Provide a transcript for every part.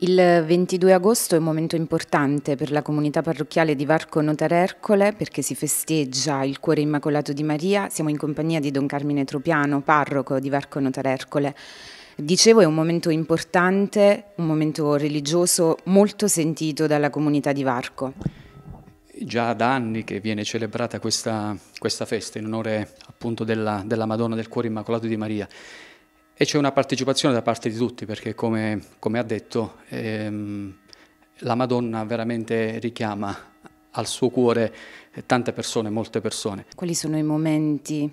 Il 22 agosto è un momento importante per la comunità parrocchiale di Varco Notare Ercole perché si festeggia il Cuore Immacolato di Maria. Siamo in compagnia di Don Carmine Tropiano, parroco di Varco Notare Ercole. Dicevo è un momento importante, un momento religioso molto sentito dalla comunità di Varco. Già da anni che viene celebrata questa, questa festa in onore appunto della, della Madonna del Cuore Immacolato di Maria e c'è una partecipazione da parte di tutti perché come, come ha detto ehm, la Madonna veramente richiama al suo cuore tante persone, molte persone. Quali sono i momenti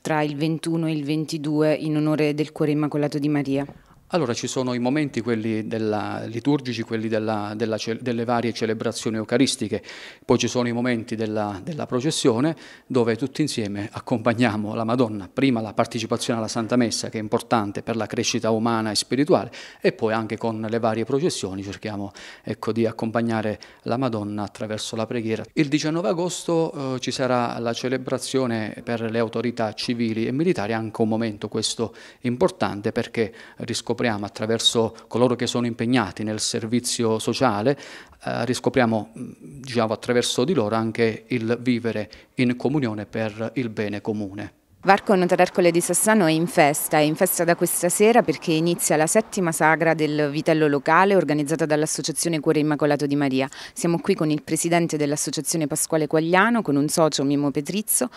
tra il 21 e il 22 in onore del cuore immacolato di Maria? Allora ci sono i momenti quelli della, liturgici, quelli della, della, delle varie celebrazioni eucaristiche, poi ci sono i momenti della, processione dove tutti insieme accompagniamo la Madonna, prima la partecipazione alla Santa Messa che è importante per la crescita umana e spirituale e poi anche con le varie processioni cerchiamo ecco, di accompagnare la Madonna attraverso la preghiera. Il 19 agosto eh, ci sarà la celebrazione per le autorità civili e militari, anche un momento questo importante perché riscopriamo riscopriamo attraverso coloro che sono impegnati nel servizio sociale, eh, riscopriamo mm, diciamo, attraverso di loro anche il vivere in comunione per il bene comune. Varco Notarercole di Sassano è in festa, è in festa da questa sera perché inizia la settima sagra del vitello locale organizzata dall'Associazione Cuore Immacolato di Maria. Siamo qui con il presidente dell'Associazione Pasquale Quagliano, con un socio Mimmo Petrizzo.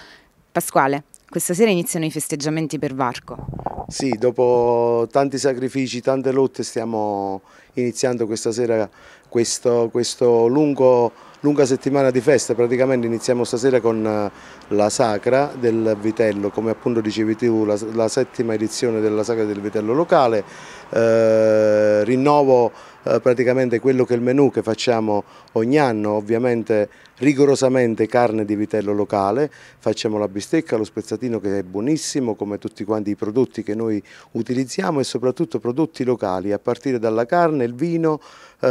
Pasquale, questa sera iniziano i festeggiamenti per Varco. Sì, dopo tanti sacrifici, tante lotte stiamo iniziando questa sera questo, questo lungo, lunga settimana di festa, praticamente iniziamo stasera con eh, la Sacra del Vitello, come appunto dicevi tu, la, la settima edizione della Sacra del Vitello locale, eh, rinnovo eh, praticamente quello che è il menù che facciamo ogni anno, ovviamente rigorosamente carne di vitello locale, facciamo la bistecca, lo spezzatino che è buonissimo come tutti quanti i prodotti che noi utilizziamo e soprattutto prodotti locali a partire dalla carne, il vino, eh,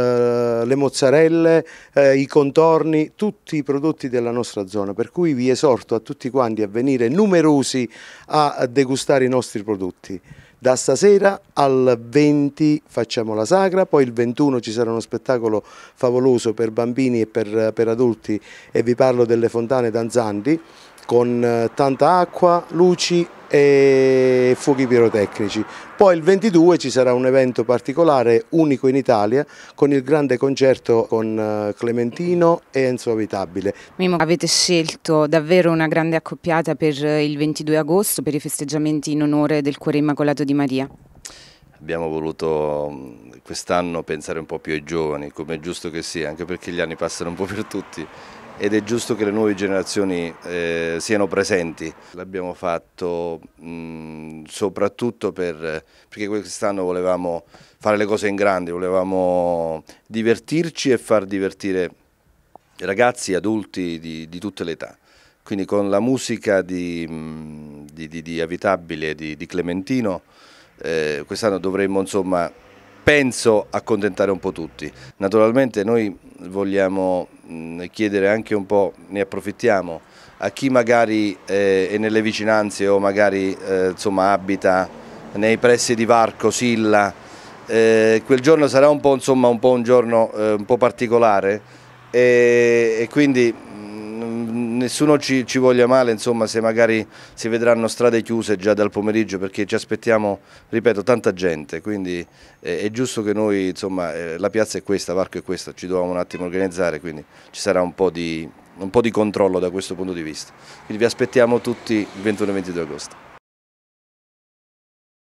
eh, le mozzarelle, eh, i contorni, tutti i prodotti della nostra zona, per cui vi esorto a tutti quanti a venire numerosi a degustare i nostri prodotti. Da stasera al 20 facciamo la sagra, poi il 21 ci sarà uno spettacolo favoloso per bambini e per, per adulti e vi parlo delle fontane danzanti con eh, tanta acqua, luci e fuochi pirotecnici. Poi il 22 ci sarà un evento particolare, unico in Italia, con il grande concerto con eh, Clementino e Enzo Abitabile. Mimo, avete scelto davvero una grande accoppiata per eh, il 22 agosto, per i festeggiamenti in onore del Cuore Immacolato di Maria? abbiamo voluto mm, quest'anno pensare un po' più ai giovani, come è giusto che sia, anche perché gli anni passano un po' per tutti ed è giusto che le nuove generazioni eh, siano presenti. L'abbiamo fatto mh, mm, soprattutto per, perché quest'anno volevamo fare le cose in grande, volevamo divertirci e far divertire ragazzi, adulti di, di tutte le età. Quindi con la musica di, mm, di, di, di Avitabile, di, Clementino, eh, quest'anno dovremmo insomma, penso, accontentare un po' tutti. Naturalmente noi vogliamo chiedere anche un po', ne approfittiamo, a chi magari eh, è nelle vicinanze o magari eh, insomma, abita nei pressi di Varco, Silla, eh, quel giorno sarà un po', insomma, un, po un, giorno eh, un po' particolare e, e quindi nessuno ci, ci, voglia male insomma, se magari si vedranno strade chiuse già dal pomeriggio perché ci aspettiamo, ripeto, tanta gente, quindi eh, è giusto che noi, insomma, eh, la piazza è questa, Varco è questa, ci dobbiamo un attimo organizzare, quindi ci sarà un po' di, un po di controllo da questo punto di vista. Quindi vi aspettiamo tutti il 21 e 22 agosto.